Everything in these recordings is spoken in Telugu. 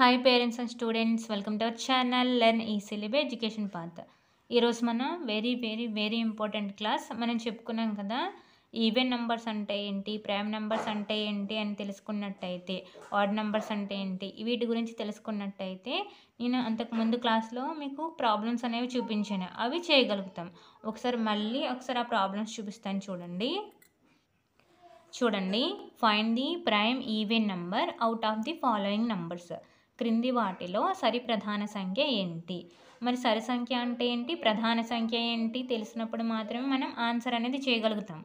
hi parents and students welcome to our channel learn ఈ సిలిబే ఎడ్యుకేషన్ పాత్ ఈరోజు మనం very very very important class మనం చెప్పుకున్నాం కదా ఈవెన్ నెంబర్స్ అంటే ఏంటి ప్రైమ్ నెంబర్స్ అంటే ఏంటి అని తెలుసుకున్నట్టయితే వార్డ్ నెంబర్స్ అంటే ఏంటి వీటి గురించి తెలుసుకున్నట్టయితే నేను అంతకుముందు క్లాస్లో మీకు ప్రాబ్లమ్స్ అనేవి చూపించాను అవి చేయగలుగుతాం ఒకసారి మళ్ళీ ఒకసారి ఆ ప్రాబ్లమ్స్ చూపిస్తాను చూడండి చూడండి find the prime even number out of the following numbers క్రింది వాటిలో సరి ప్రధాన సంఖ్య ఏంటి మరి సరి సంఖ్య అంటే ఏంటి ప్రధాన సంఖ్య ఏంటి తెలిసినప్పుడు మాత్రమే మనం ఆన్సర్ అనేది చేయగలుగుతాం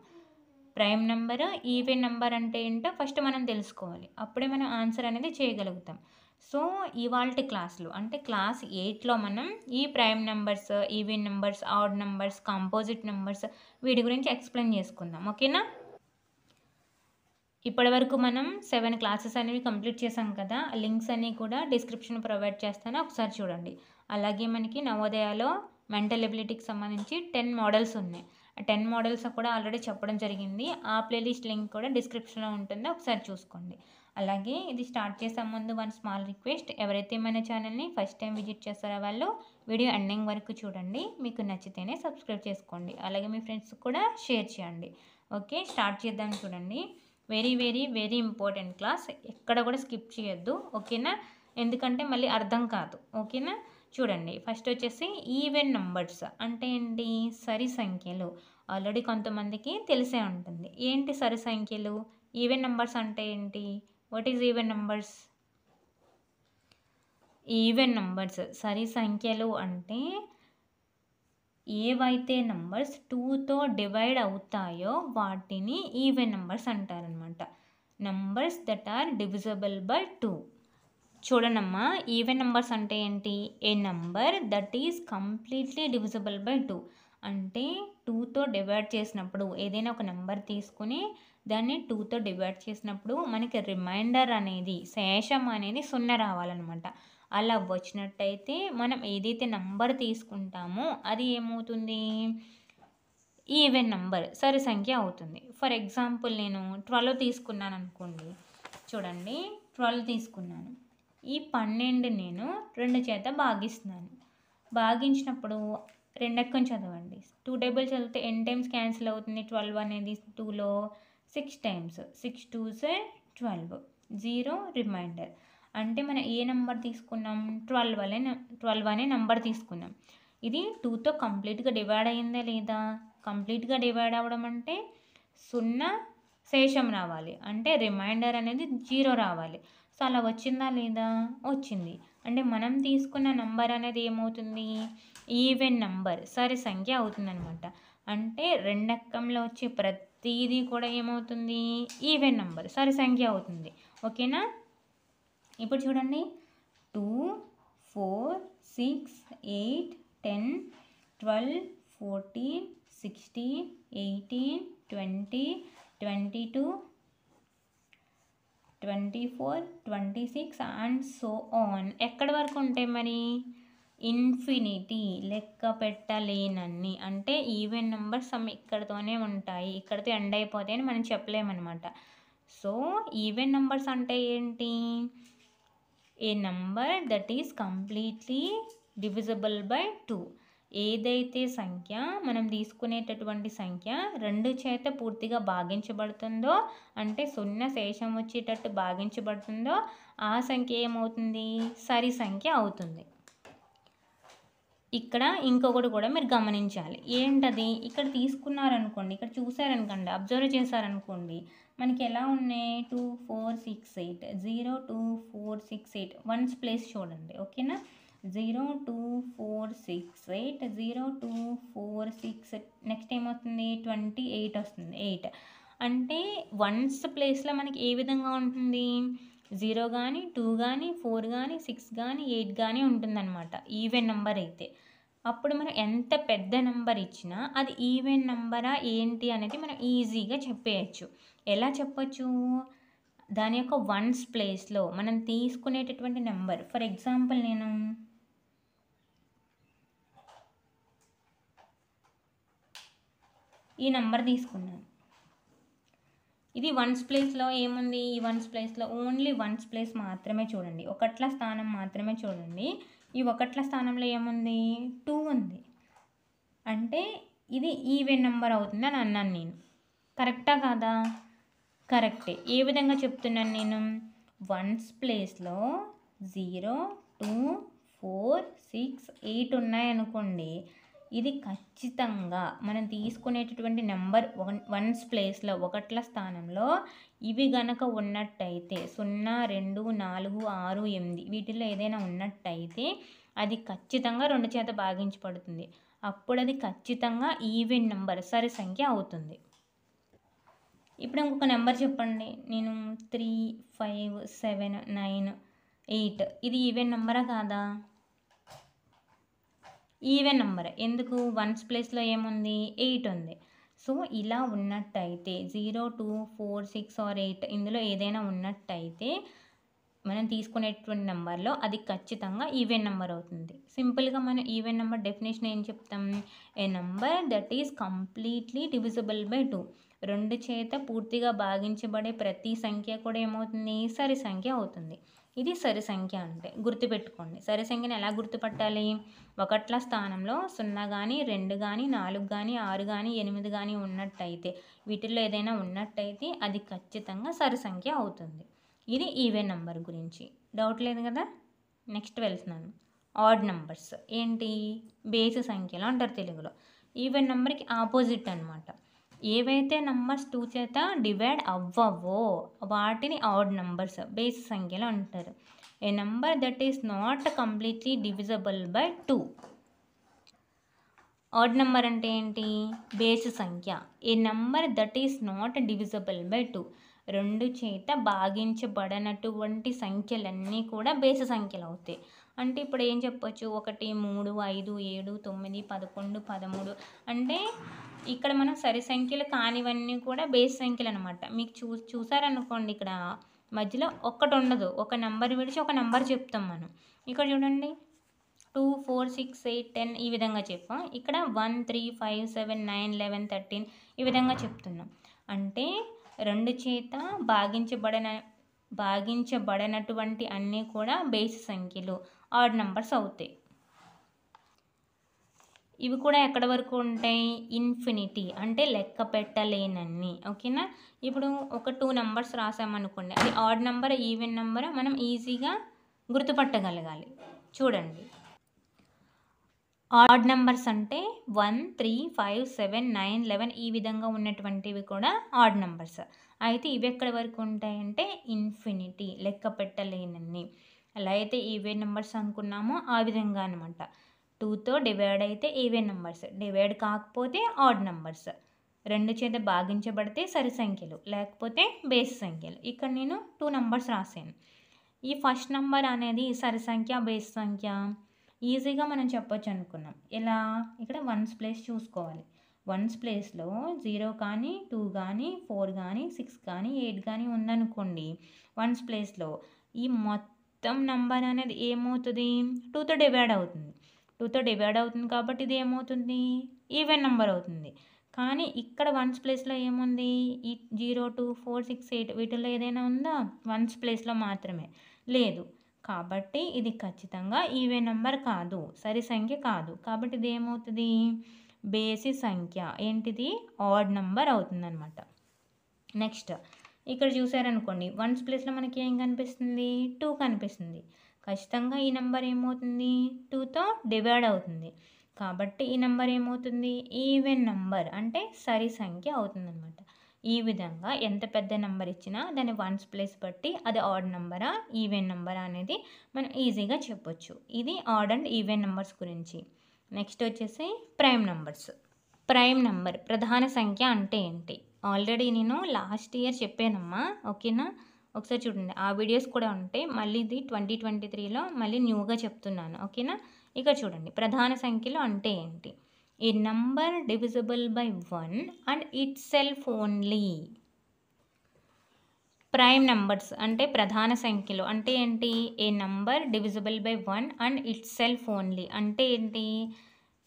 ప్రైమ్ నెంబర్ ఈవెన్ నెంబర్ అంటే ఏంటో ఫస్ట్ మనం తెలుసుకోవాలి అప్పుడే మనం ఆన్సర్ అనేది చేయగలుగుతాం సో ఇవాళ క్లాస్లు అంటే క్లాస్ ఎయిట్లో మనం ఈ prime numbers even numbers odd numbers composite numbers వీటి గురించి ఎక్స్ప్లెయిన్ చేసుకుందాం ఓకేనా ఇప్పటివరకు మనం సెవెన్ క్లాసెస్ అనేవి కంప్లీట్ చేసాం కదా లింక్స్ అన్నీ కూడా డిస్క్రిప్షన్ ప్రొవైడ్ చేస్తాను ఒకసారి చూడండి అలాగే మనకి నవోదయాలో మెంటల్ ఎబిలిటీకి సంబంధించి టెన్ మోడల్స్ ఉన్నాయి టెన్ మోడల్స్ కూడా ఆల్రెడీ చెప్పడం జరిగింది ఆ ప్లేలిస్ట్ లింక్ కూడా డిస్క్రిప్షన్లో ఉంటుంది ఒకసారి చూసుకోండి అలాగే ఇది స్టార్ట్ చేసే ముందు వన్ స్మాల్ రిక్వెస్ట్ ఎవరైతే మన ఛానల్ని ఫస్ట్ టైం విజిట్ చేస్తారో వాళ్ళు వీడియో ఎండింగ్ వరకు చూడండి మీకు నచ్చితేనే సబ్స్క్రైబ్ చేసుకోండి అలాగే మీ ఫ్రెండ్స్ కూడా షేర్ చేయండి ఓకే స్టార్ట్ చేద్దాం చూడండి very very very important class ఎక్కడ కూడా స్కిప్ చేయొద్దు ఓకేనా ఎందుకంటే మళ్ళీ అర్థం కాదు ఓకేనా చూడండి ఫస్ట్ వచ్చేసి ఈవెన్ నంబర్స్ అంటే ఏంటి సరి సంఖ్యలు ఆల్రెడీ కొంతమందికి తెలిసే ఉంటుంది ఏంటి సరి సంఖ్యలు ఈవెన్ నంబర్స్ అంటే ఏంటి what is even numbers even numbers సరి సంఖ్యలు అంటే ఏవైతే నంబర్స్ టూతో డివైడ్ అవుతాయో వాటిని ఈవెన్ నంబర్స్ అంటారనమాట numbers that are divisible by two చూడనమ్మా ఈవెన్ నంబర్స్ అంటే ఏంటి a number that is completely divisible by two అంటే టూతో డివైడ్ చేసినప్పుడు ఏదైనా ఒక నెంబర్ తీసుకుని దాన్ని టూతో డివైడ్ చేసినప్పుడు మనకి రిమైండర్ అనేది శేషం అనేది సున్నా రావాలన్నమాట అలా వచ్చినట్టయితే మనం ఏదైతే నంబర్ తీసుకుంటామో అది ఏమవుతుంది ఈవెన్ నంబర్ సరి సంఖ్య అవుతుంది ఫర్ ఎగ్జాంపుల్ నేను ట్వెల్వ్ తీసుకున్నాను అనుకోండి చూడండి ట్వెల్వ్ తీసుకున్నాను ఈ పన్నెండు నేను రెండు చేత భాగిస్తున్నాను భాగించినప్పుడు రెండెక్కని చదవండి టూ టేబుల్ చదివితే ఎన్ టైమ్స్ క్యాన్సిల్ అవుతుంది ట్వెల్వ్ అనేది టూలో సిక్స్ టైమ్స్ సిక్స్ టూసే ట్వెల్వ్ జీరో రిమైండర్ అంటే మనం ఏ నెంబర్ తీసుకున్నాం ట్వెల్వ్ అనే ట్వెల్వ్ అనే నెంబర్ తీసుకున్నాం ఇది టూతో కంప్లీట్గా డివైడ్ అయిందా లేదా కంప్లీట్గా డివైడ్ అవ్వడం అంటే సున్నా శేషం రావాలి అంటే రిమైండర్ అనేది జీరో రావాలి సో అలా వచ్చిందా లేదా వచ్చింది అంటే మనం తీసుకున్న నెంబర్ అనేది ఏమవుతుంది ఈవెన్ నెంబర్ సరే సంఖ్య అవుతుంది అంటే రెండక్కంలో వచ్చే ప్రతి త్రీ ఇది కూడా ఏమవుతుంది ఈవెన్ నెంబర్ సరి సంఖ్య అవుతుంది ఓకేనా ఇప్పుడు చూడండి two four six eight ten twelve fourteen sixteen eighteen twenty twenty two twenty four twenty six and so on ఎక్కడి వరకు ఉంటాయి మరి ఇన్ఫినిటీ లెక్క పెట్టలేనన్ని అంటే ఈవెన్ నెంబర్స్ ఇక్కడతోనే ఉంటాయి ఇక్కడతో ఎండ్ అయిపోతాయి అని మనం చెప్పలేమన్నమాట సో ఈవెన్ నెంబర్స్ అంటే ఏంటి a number that is completely divisible by two ఏదైతే సంఖ్య మనం తీసుకునేటటువంటి సంఖ్య రెండు చేత పూర్తిగా భాగించబడుతుందో అంటే సున్నా శేషం వచ్చేటట్టు భాగించబడుతుందో ఆ సంఖ్య ఏమవుతుంది సరి సంఖ్య అవుతుంది ఇక్కడ ఇంకొకటి కూడా మీరు గమనించాలి ఏంటది ఇక్కడ తీసుకున్నారనుకోండి ఇక్కడ చూసారనుకోండి అబ్జర్వ్ చేశారనుకోండి మనకి ఎలా ఉన్నాయి two four six eight zero two four six eight ones place చూడండి ఓకేనా zero two four six eight zero two four six next ఏమవుతుంది ట్వంటీ ఎయిట్ వస్తుంది ఎయిట్ అంటే వన్స్ ప్లేస్లో మనకి ఏ విధంగా ఉంటుంది జీరో కానీ టూ కానీ ఫోర్ కానీ సిక్స్ కానీ ఎయిట్ కానీ ఉంటుందన్నమాట ఈవెన్ నెంబర్ అయితే అప్పుడు మనం ఎంత పెద్ద నెంబర్ ఇచ్చినా అది ఈవెన్ నెంబరా ఏంటి అనేది మనం ఈజీగా చెప్పేయచ్చు ఎలా చెప్పచ్చు దాని యొక్క వన్స్ ప్లేస్లో మనం తీసుకునేటటువంటి నెంబర్ ఫర్ ఎగ్జాంపుల్ నేను ఈ నెంబర్ తీసుకున్నాను ఇది వన్స్ ప్లేస్లో ఏముంది ఈ వన్స్ ప్లేస్లో ఓన్లీ వన్స్ ప్లేస్ మాత్రమే చూడండి ఒకట్ల స్థానం మాత్రమే చూడండి ఈ ఒకట్ల స్థానంలో ఏముంది టూ ఉంది అంటే ఇది ఈవెన్ నెంబర్ అవుతుంది అని అన్నాను నేను కరెక్టా కాదా కరెక్టే ఏ విధంగా చెప్తున్నాను నేను వన్స్ ప్లేస్లో zero two four six eight ఉన్నాయనుకోండి ఇది ఖచ్చితంగా మనం తీసుకునేటటువంటి నెంబర్ వన్ వన్స్ ప్లేస్లో ఒకట్ల స్థానంలో ఇవి గనక ఉన్నట్టయితే సున్నా రెండు నాలుగు ఆరు ఎనిమిది వీటిలో ఏదైనా ఉన్నట్టయితే అది ఖచ్చితంగా రెండు చేత భాగించబడుతుంది అప్పుడు అది ఖచ్చితంగా ఈవెన్ నెంబర్ సరి సంఖ్య అవుతుంది ఇప్పుడు ఇంకొక నెంబర్ చెప్పండి నేను three five seven nine eight ఇది ఈవెన్ నెంబరా కాదా ఈవెన్ నెంబర్ ఎందుకు వన్స్ ప్లేస్లో ఏముంది ఎయిట్ ఉంది సో ఇలా ఉన్నట్టయితే zero two four six or eight ఇందులో ఏదైనా ఉన్నట్టయితే మనం తీసుకునేటువంటి నెంబర్లో అది ఖచ్చితంగా ఈవెన్ నెంబర్ అవుతుంది సింపుల్గా మనం ఈవెన్ నెంబర్ డెఫినేషన్ ఏం చెప్తాం a number that is completely divisible by two రెండు చేత పూర్తిగా భాగించబడే ప్రతి సంఖ్య కూడా ఏమవుతుంది సరి సంఖ్య అవుతుంది ఇది సరి సంఖ్య అంటే గుర్తుపెట్టుకోండి సరి సంఖ్యను ఎలా గుర్తుపట్టాలి ఒకట్ల స్థానంలో సున్నా కానీ రెండు కానీ నాలుగు కానీ ఆరు కానీ ఎనిమిది కానీ ఉన్నట్టయితే వీటిల్లో ఏదైనా ఉన్నట్టయితే అది ఖచ్చితంగా సరి సంఖ్య అవుతుంది ఇది ఈవెన్ నంబర్ గురించి డౌట్ లేదు కదా నెక్స్ట్ వెళ్తున్నాను ఆడ్ నంబర్స్ ఏంటి బేసి సంఖ్యలు అంటారు తెలుగులో ఈవెన్ నెంబర్కి ఆపోజిట్ అనమాట ఏవైతే నంబర్స్ టూ చేత డివైడ్ అవ్వవో వాటిని ఆడ్ నంబర్స్ బేస్ సంఖ్యలు అంటారు a number that is not completely divisible by two odd number అంటే ఏంటి బేస్ సంఖ్య a number that is not divisible by two రెండు చేత భాగించబడినటువంటి సంఖ్యలన్నీ కూడా బేసి సంఖ్యలు అవుతాయి అంటే ఇప్పుడు ఏం చెప్పొచ్చు ఒకటి మూడు ఐదు ఏడు తొమ్మిది పదకొండు పదమూడు అంటే ఇక్కడ మనం సరి సంఖ్యలు కానివన్నీ కూడా బేస్ సంఖ్యలు అనమాట మీకు చూ చూసారనుకోండి ఇక్కడ మధ్యలో ఒక్కటి ఉండదు ఒక నెంబర్ విడిచి ఒక నెంబర్ చెప్తాం మనం ఇక్కడ చూడండి two four six eight ten ఈ విధంగా చెప్పాం ఇక్కడ one three five seven nine eleven thirteen ఈ విధంగా చెప్తున్నాం అంటే రెండు చేత భాగించబడిన భాగించబడినటువంటి అన్నీ కూడా బేసి సంఖ్యలు ఆడ్ నెంబర్స్ అవుతాయి ఇవి కూడా ఎక్కడ వరకు ఉంటాయి ఇన్ఫినిటీ అంటే లెక్క పెట్టలేనన్ని ఓకేనా ఇప్పుడు ఒక టూ నెంబర్స్ రాసామనుకోండి అది ఆడ్ నెంబర్ ఈవెన్ నెంబర్ మనం ఈజీగా గుర్తుపట్టగలగాలి చూడండి ఆడ్ నెంబర్స్ అంటే one three five seven nine eleven ఈ విధంగా ఉన్నటువంటివి కూడా ఆడ్ నెంబర్స్ అయితే ఇవి ఎక్కడి వరకు ఉంటాయంటే ఇన్ఫినిటీ లెక్క పెట్టలేనన్ని ఎలా అయితే ఈవెన్ నెంబర్స్ అనుకున్నామో ఆ విధంగా అనమాట టూతో డివైడ్ అయితే ఈవెన్ నెంబర్స్ డివైడ్ కాకపోతే ఆడ్ నెంబర్స్ రెండు చేత భాగించబడితే సరి సంఖ్యలు లేకపోతే బేస్ సంఖ్యలు ఇక్కడ నేను టూ నెంబర్స్ రాసాను ఈ ఫస్ట్ నెంబర్ అనేది సరి సంఖ్య బేస్ సంఖ్య ఈజీగా మనం చెప్పొచ్చు అనుకున్నాం ఎలా ఇక్కడ వన్స్ ప్లేస్ చూసుకోవాలి వన్స్ ప్లేస్లో జీరో కానీ టూ కానీ ఫోర్ కానీ సిక్స్ కానీ ఎయిట్ కానీ ఉందనుకోండి వన్స్ ప్లేస్లో ఈ మొత్తం మొత్తం నంబర్ అనేది ఏమవుతుంది టూతో డివైడ్ అవుతుంది టూతో డివైడ్ అవుతుంది కాబట్టి ఇది ఏమవుతుంది ఈవెన్ నెంబర్ అవుతుంది కానీ ఇక్కడ వన్స్ ప్లేస్లో ఏముంది ఈ zero two four six eight వీటిల్లో ఏదైనా ఉందా వన్స్ ప్లేస్లో మాత్రమే లేదు కాబట్టి ఇది ఖచ్చితంగా ఈవే నెంబర్ కాదు సరి సంఖ్య కాదు కాబట్టి ఇది ఏమవుతుంది బేసి సంఖ్య ఏంటిది ఆడ్ నెంబర్ అవుతుందన్నమాట నెక్స్ట్ ఇక్కడ చూసారనుకోండి వన్స్ ప్లేస్లో మనకి ఏం కనిపిస్తుంది టూ కనిపిస్తుంది ఖచ్చితంగా ఈ నెంబర్ ఏమవుతుంది టూతో డివైడ్ అవుతుంది కాబట్టి ఈ నెంబర్ ఏమవుతుంది ఈవెన్ నెంబర్ అంటే సరి సంఖ్య అవుతుందన్నమాట ఈ విధంగా ఎంత పెద్ద నెంబర్ ఇచ్చినా దాని వన్స్ ప్లేస్ బట్టి అది ఆడ్ నెంబరా ఈవెన్ నెంబరా అనేది మనం ఈజీగా చెప్పొచ్చు ఇది ఆడ్ అండ్ ఈవెన్ నెంబర్స్ గురించి నెక్స్ట్ వచ్చేసి ప్రైమ్ నెంబర్స్ ప్రైమ్ నెంబర్ ప్రధాన సంఖ్య అంటే ఏంటి ఆల్రెడీ నేను లాస్ట్ ఇయర్ చెప్పానమ్మా ఓకేనా ఒకసారి చూడండి ఆ వీడియోస్ కూడా ఉంటాయి మళ్ళీ ఇది ట్వంటీ ట్వంటీ త్రీలో మళ్ళీ న్యూగా చెప్తున్నాను ఓకేనా ఇక చూడండి ప్రధాన సంఖ్యలు అంటే ఏంటి a number divisible by one and itself only prime numbers అంటే ప్రధాన సంఖ్యలు అంటే ఏంటి a number divisible by one and itself only అంటే ఏంటి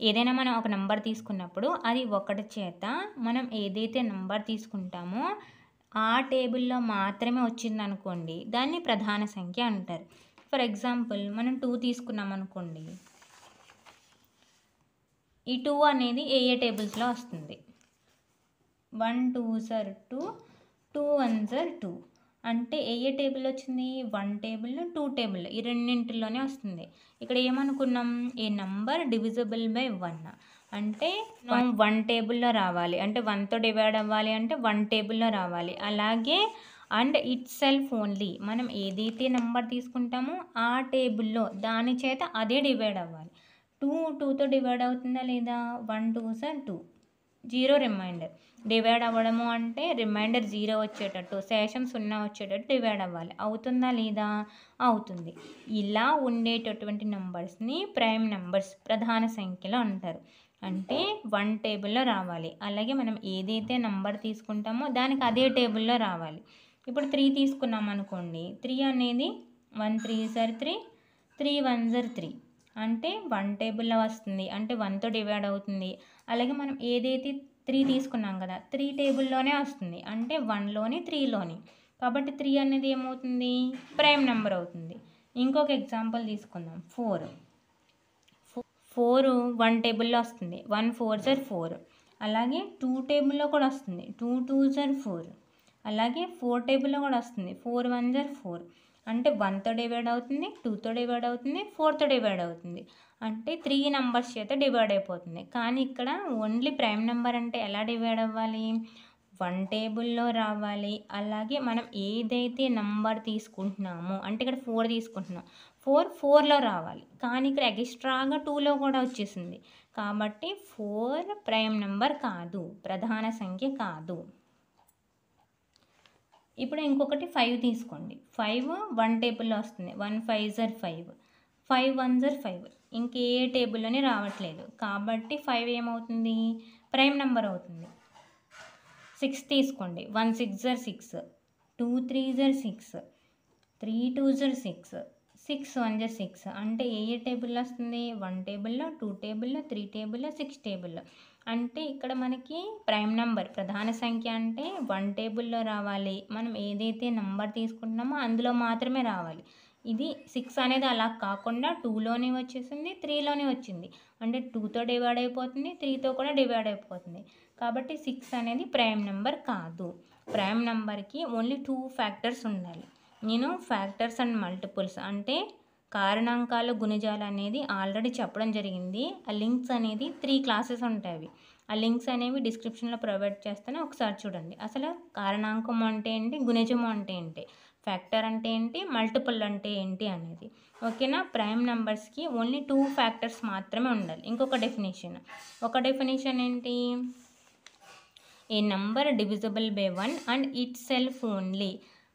ఏదైనా మనం ఒక నెంబర్ తీసుకున్నప్పుడు అది ఒకటి చేత మనం ఏదైతే నెంబర్ తీసుకుంటామో ఆ టేబుల్లో మాత్రమే వచ్చిందనుకోండి దాన్ని ప్రధాన సంఖ్య అంటారు ఫర్ ఎగ్జాంపుల్ మనం టూ తీసుకున్నాం అనుకోండి ఈ టూ అనేది ఏ ఏ టేబుల్స్లో వస్తుంది వన్ టూ సార్ టూ టూ వన్ సార్ టూ అంటే ఏ ఏ టేబుల్ వచ్చింది వన్ టేబుల్ టూ టేబుల్ ఈ రెండింటిలోనే వస్తుంది ఇక్కడ ఏమనుకున్నాం a number divisible by one అంటే వన్ టేబుల్లో రావాలి అంటే వన్తో డివైడ్ అవ్వాలి అంటే వన్ టేబుల్లో రావాలి అలాగే అండ్ ఇట్ సెల్ఫ్ ఓన్లీ మనం ఏదైతే నెంబర్ తీసుకుంటామో ఆ టేబుల్లో దాని చేత అదే డివైడ్ అవ్వాలి టూ టూతో డివైడ్ అవుతుందా లేదా వన్ టూ సార్ టూ జీరో రిమైండర్ డివైడ్ అవ్వడము అంటే రిమైండర్ జీరో వచ్చేటట్టు శేషం సున్నా వచ్చేటట్టు డివైడ్ అవ్వాలి అవుతుందా లేదా అవుతుంది ఇలా ఉండేటటువంటి నెంబర్స్ని ప్రైమ్ నెంబర్స్ ప్రధాన సంఖ్యలో అంటారు అంటే వన్ టేబుల్లో రావాలి అలాగే మనం ఏదైతే నంబర్ తీసుకుంటామో దానికి అదే టేబుల్లో రావాలి ఇప్పుడు త్రీ తీసుకున్నాం అనుకోండి త్రీ అనేది వన్ త్రీ సార్ త్రీ త్రీ వన్ జర్ త్రీ అంటే వన్ టేబుల్లో వస్తుంది అంటే వన్తో డివైడ్ అవుతుంది అలాగే మనం ఏదైతే త్రీ తీసుకున్నాం కదా త్రీ టేబుల్లోనే వస్తుంది అంటే వన్లోని త్రీలోని కాబట్టి త్రీ అనేది ఏమవుతుంది ప్రైమ్ నెంబర్ అవుతుంది ఇంకొక ఎగ్జాంపుల్ తీసుకుందాం ఫోర్ ఫోర్ వన్ టేబుల్లో వస్తుంది వన్ ఫోర్ జర్ ఫోర్ అలాగే టూ టేబుల్లో కూడా వస్తుంది టూ టూ జర్ ఫోర్ అలాగే ఫోర్ టేబుల్లో కూడా వస్తుంది ఫోర్ వన్ జర్ ఫోర్ అంటే వన్తో డివైడ్ అవుతుంది టూతో డివైడ్ అవుతుంది ఫోర్తో డివైడ్ అవుతుంది అంటే త్రీ నెంబర్స్ చేత డివైడ్ అయిపోతుంది కానీ ఇక్కడ ఓన్లీ ప్రైమ్ నెంబర్ అంటే ఎలా డివైడ్ అవ్వాలి వన్ టేబుల్లో రావాలి అలాగే మనం ఏదైతే నంబర్ తీసుకుంటున్నామో అంటే ఇక్కడ ఫోర్ తీసుకుంటున్నాం ఫోర్ ఫోర్లో రావాలి కానీ ఇక్కడ ఎక్స్ట్రాగా టూలో కూడా వచ్చేసింది కాబట్టి ఫోర్ ప్రైమ్ నెంబర్ కాదు ప్రధాన సంఖ్య కాదు ఇప్పుడు ఇంకొకటి ఫైవ్ తీసుకోండి ఫైవ్ వన్ టేబుల్లో వస్తుంది వన్ ఫైవ్ జర్ ఫైవ్ ఫైవ్ వన్ జర్ ఫైవ్ ఇంకే టేబుల్లోనే రావట్లేదు కాబట్టి ఫైవ్ ఏమవుతుంది ప్రైమ్ నెంబర్ అవుతుంది సిక్స్ తీసుకోండి వన్ సిక్స్ జర్ సిక్స్ టూ త్రీ జర్ సిక్స్ త్రీ టూ జర్ సిక్స్ సిక్స్ వన్ జర్ సిక్స్ అంటే ఏ ఏ టేబుల్లో వస్తుంది వన్ టేబుల్లో టూ టేబుల్లో త్రీ టేబుల్లో సిక్స్ టేబుల్లో అంటే ఇక్కడ మనకి ప్రైమ్ నెంబర్ ప్రధాన సంఖ్య అంటే వన్ టేబుల్లో రావాలి మనం ఏదైతే నెంబర్ తీసుకుంటున్నామో అందులో మాత్రమే రావాలి ఇది సిక్స్ అనేది అలా కాకుండా టూలోనే వచ్చేసింది త్రీలోనే వచ్చింది అంటే టూతో డివైడ్ అయిపోతుంది త్రీతో కూడా డివైడ్ అయిపోతుంది కాబట్టి సిక్స్ అనేది ప్రైమ్ నెంబర్ కాదు ప్రైమ్ నెంబర్కి ఓన్లీ టూ ఫ్యాక్టర్స్ ఉండాలి నేను ఫ్యాక్టర్స్ అండ్ మల్టిపుల్స్ అంటే కారణాంకాల గుణజాలు అనేది ఆల్రెడీ చెప్పడం జరిగింది ఆ లింక్స్ అనేది త్రీ క్లాసెస్ ఉంటాయి ఆ లింక్స్ అనేవి డిస్క్రిప్షన్లో ప్రొవైడ్ చేస్తాను ఒకసారి చూడండి అసలు కారణాంకం అంటే ఏంటి గుణజం అంటే ఏంటి ఫ్యాక్టర్ అంటే ఏంటి మల్టిపుల్ అంటే ఏంటి అనేది ఓకేనా ప్రైమ్ నెంబర్స్కి ఓన్లీ టూ ఫ్యాక్టర్స్ మాత్రమే ఉండాలి ఇంకొక డెఫినేషన్ ఒక డెఫినేషన్ ఏంటి a number divisible by one and itself only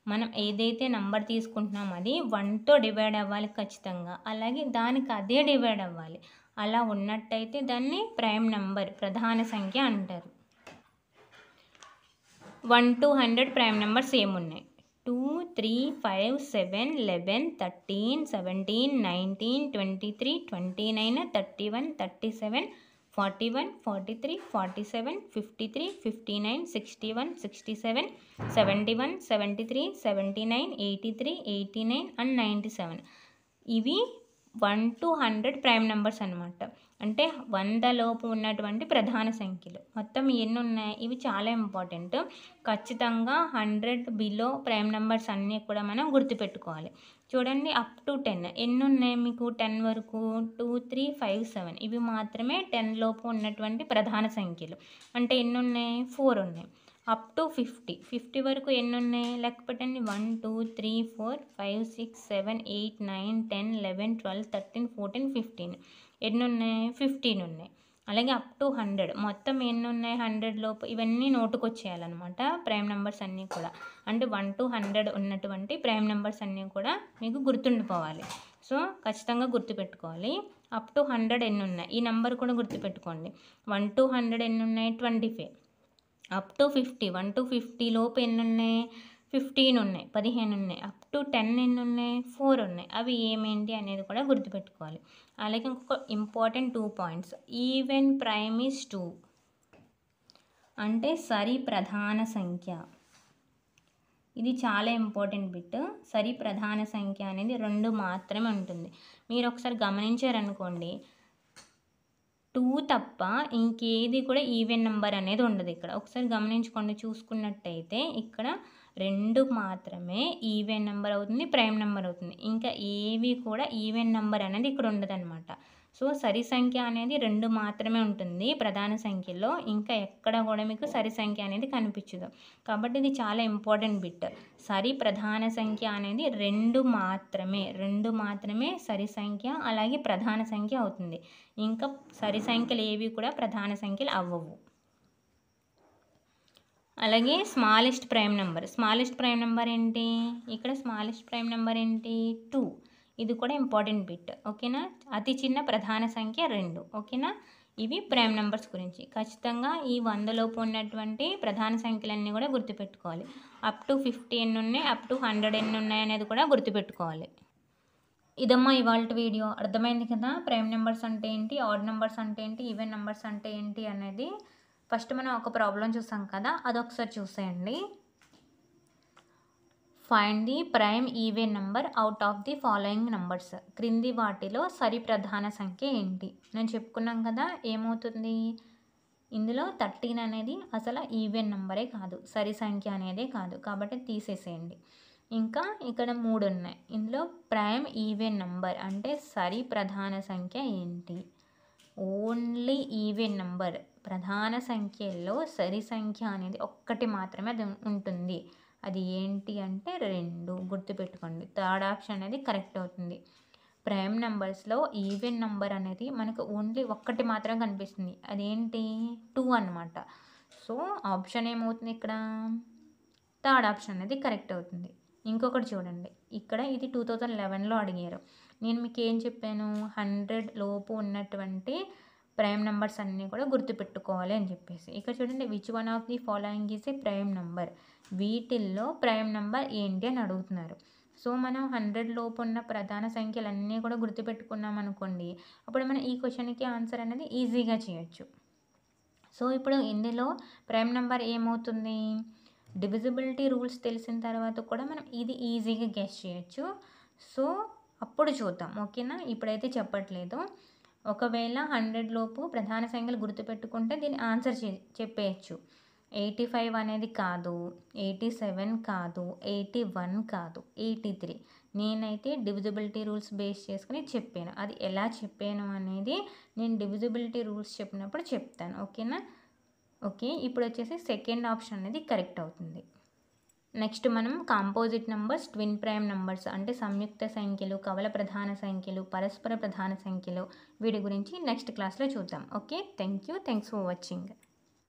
మనం ఏదైతే నంబర్ తీసుకుంటున్నామో అది వన్తో డివైడ్ అవ్వాలి ఖచ్చితంగా అలాగే దానికి అదే డివైడ్ అవ్వాలి అలా ఉన్నట్టయితే దాన్ని ప్రైమ్ నంబర్ ప్రధాన సంఖ్య అంటారు one to hundred prime numbers ఏమున్నాయి two three five seven eleven thirteen seventeen nineteen twenty three twenty nine thirty one thirty seven forty one forty three forty seven fifty three fifty nine sixty one sixty seven seventy one seventy three seventy nine eighty three eighty nine and ninety seven ఇవి one to hundred prime numbers అనమాట అంటే వందలోపు ఉన్నటువంటి ప్రధాన సంఖ్యలు మొత్తం ఎన్ని ఉన్నాయి ఇవి చాలా ఇంపార్టెంట్ ఖచ్చితంగా హండ్రెడ్ బిలో ప్రైమ్ నెంబర్స్ అన్నీ కూడా మనం గుర్తుపెట్టుకోవాలి చూడండి అప్ టు టెన్ ఎన్ని ఉన్నాయి మీకు టెన్ వరకు టూ త్రీ ఫైవ్ సెవెన్ ఇవి మాత్రమే టెన్ లోపు ఉన్నటువంటి ప్రధాన సంఖ్యలు అంటే ఎన్ని ఉన్నాయి ఫోర్ ఉన్నాయి అప్ టు ఫిఫ్టీ ఫిఫ్టీ వరకు ఎన్ని ఉన్నాయి లెక్క పెట్టండి one two three four five six seven eight nine ten eleven twelve thirteen fourteen fifteen ఎన్ని ఉన్నాయి ఫిఫ్టీన్ ఉన్నాయి అలాగే అప్ టు హండ్రెడ్ మొత్తం ఎన్ని ఉన్నాయి హండ్రెడ్ లోపు ఇవన్నీ నోటుకు వచ్చేయాలన్నమాట ప్రైమ్ నెంబర్స్ అన్నీ కూడా అంటే వన్ టు హండ్రెడ్ ఉన్నటువంటి ప్రైమ్ నెంబర్స్ అన్నీ కూడా మీకు గుర్తుండిపోవాలి సో ఖచ్చితంగా గుర్తుపెట్టుకోవాలి అప్ టు హండ్రెడ్ ఎన్ని ఉన్నాయి ఈ నెంబర్ కూడా గుర్తుపెట్టుకోండి వన్ టు హండ్రెడ్ ఎన్ని ఉన్నాయి twenty five up to fifty one to fifty లోపు ఎన్ని ఉన్నాయి ఫిఫ్టీన్ ఉన్నాయి పదిహేను ఉన్నాయి అప్ టు టెన్ ఎన్ని ఉన్నాయి ఫోర్ ఉన్నాయి అవి ఏమేంటి అనేది కూడా గుర్తుపెట్టుకోవాలి అలాగే ఇంకొక important two points even prime is two అంటే సరి ప్రధాన సంఖ్య ఇది చాలా ఇంపార్టెంట్ బిట్ సరి ప్రధాన సంఖ్య అనేది రెండు మాత్రమే ఉంటుంది మీరు ఒకసారి గమనించారనుకోండి టూ తప్ప ఇంకేది కూడా ఈవెన్ నెంబర్ అనేది ఉండదు ఇక్కడ ఒకసారి గమనించుకోండి చూసుకున్నట్టయితే ఇక్కడ రెండు మాత్రమే ఈవెన్ నెంబర్ అవుతుంది ప్రైమ్ నెంబర్ అవుతుంది ఇంకా ఏవి కూడా ఈవెన్ నెంబర్ అనేది ఇక్కడ ఉండదన్నమాట సో సరి సంఖ్య అనేది రెండు మాత్రమే ఉంటుంది ప్రధాన సంఖ్యలో ఇంకా ఎక్కడ కూడా మీకు సరి సంఖ్య అనేది కనిపించదు కాబట్టి ఇది చాలా ఇంపార్టెంట్ బిట్ సరి ప్రధాన సంఖ్య అనేది రెండు మాత్రమే రెండు మాత్రమే సరి సంఖ్య అలాగే ప్రధాన సంఖ్య అవుతుంది ఇంకా సరి సంఖ్యలు ఏవి కూడా ప్రధాన సంఖ్యలు అవ్వవు అలాగే smallest prime number smallest prime number ఏంటి ఇక్కడ స్మాలెస్ట్ ప్రైమ్ నెంబర్ ఏంటి టూ ఇది కూడా ఇంపార్టెంట్ బిట్ ఓకేనా అతి చిన్న ప్రధాన సంఖ్య రెండు ఓకేనా ఇవి ప్రైమ్ నెంబర్స్ గురించి ఖచ్చితంగా ఈ వందలోపు ఉన్నటువంటి ప్రధాన సంఖ్యలన్నీ కూడా గుర్తుపెట్టుకోవాలి అప్ టు ఫిఫ్టీ ఎన్ని ఉన్నాయి అప్ టు హండ్రెడ్ ఎన్ని ఉన్నాయి అనేది కూడా గుర్తుపెట్టుకోవాలి ఇదమ్మా ఇవాళ వీడియో అర్థమైంది కదా ప్రైమ్ నెంబర్స్ అంటే ఏంటి ఆడ్ నెంబర్స్ అంటే ఏంటి ఈవెన్ నెంబర్స్ అంటే ఏంటి అనేది ఫస్ట్ మనం ఒక ప్రాబ్లం చూసాం కదా అదొకసారి చూసేయండి find the prime even number out of the following numbers క్రింది వాటిలో సరి ప్రధాన సంఖ్య ఏంటి నేను చెప్పుకున్నాం కదా ఏమవుతుంది ఇందులో థర్టీన్ అనేది అసలు ఈవెన్ నెంబరే కాదు సరి సంఖ్య అనేదే కాదు కాబట్టి తీసేసేయండి ఇంకా ఇక్కడ మూడు ఉన్నాయి ఇందులో ప్రైమ్ ఈవెన్ నెంబర్ అంటే సరి ప్రధాన సంఖ్య ఏంటి ఓన్లీ ఈవెన్ నెంబర్ ప్రధాన సంఖ్యల్లో సరి సంఖ్య అనేది ఒక్కటి మాత్రమే అది ఉంటుంది అది ఏంటి అంటే రెండు గుర్తుపెట్టుకోండి థర్డ్ ఆప్షన్ అనేది కరెక్ట్ అవుతుంది ప్రైమ్ నెంబర్స్లో ఈవెన్ నెంబర్ అనేది మనకు ఓన్లీ ఒక్కటి మాత్రం కనిపిస్తుంది అదేంటి టూ అనమాట సో ఆప్షన్ ఏమవుతుంది ఇక్కడ థర్డ్ ఆప్షన్ అనేది కరెక్ట్ అవుతుంది ఇంకొకటి చూడండి ఇక్కడ ఇది టూ థౌజండ్ లెవెన్లో అడిగారు నేను మీకు ఏం చెప్పాను హండ్రెడ్ లోపు ఉన్నటువంటి ప్రైమ్ నెంబర్స్ అన్నీ కూడా గుర్తుపెట్టుకోవాలి అని చెప్పేసి ఇక్కడ చూడండి which one of the following is a prime number వీటిల్లో ప్రైమ్ నెంబర్ ఏంటి అని అడుగుతున్నారు సో మనం హండ్రెడ్ లోపు ఉన్న ప్రధాన అన్నీ కూడా గుర్తుపెట్టుకున్నాం అనుకోండి అప్పుడు మనం ఈ క్వశ్చన్కి ఆన్సర్ అనేది ఈజీగా చేయొచ్చు సో ఇప్పుడు ఇందులో ప్రైమ్ నెంబర్ ఏమవుతుంది డివిజిబిలిటీ రూల్స్ తెలిసిన తర్వాత కూడా మనం ఇది ఈజీగా గెస్ట్ చేయొచ్చు సో అప్పుడు చూద్దాం ఓకేనా ఇప్పుడైతే చెప్పట్లేదు ఒకవేళ హండ్రెడ్ లోపు ప్రధాన సంఖ్యలు గుర్తుపెట్టుకుంటే దీని ఆన్సర్ చెప్పేయచ్చు ఎయిటీ ఫైవ్ అనేది కాదు ఎయిటీ సెవెన్ కాదు ఎయిటీ వన్ కాదు ఎయిటీ త్రీ నేనైతే డివిజిబిలిటీ రూల్స్ బేస్ చేసుకుని చెప్పాను అది ఎలా చెప్పాను అనేది నేను డివిజిబిలిటీ రూల్స్ చెప్పినప్పుడు చెప్తాను ఓకేనా ఓకే ఇప్పుడు వచ్చేసి సెకండ్ ఆప్షన్ అనేది కరెక్ట్ అవుతుంది నెక్స్ట్ మనం composite numbers twin prime numbers అంటే సంయుక్త సంఖ్యలు కవల ప్రధాన సంఖ్యలు పరస్పర ప్రధాన సంఖ్యలు వీటి గురించి నెక్స్ట్ క్లాస్లో చూద్దాం okay thank you thanks for watching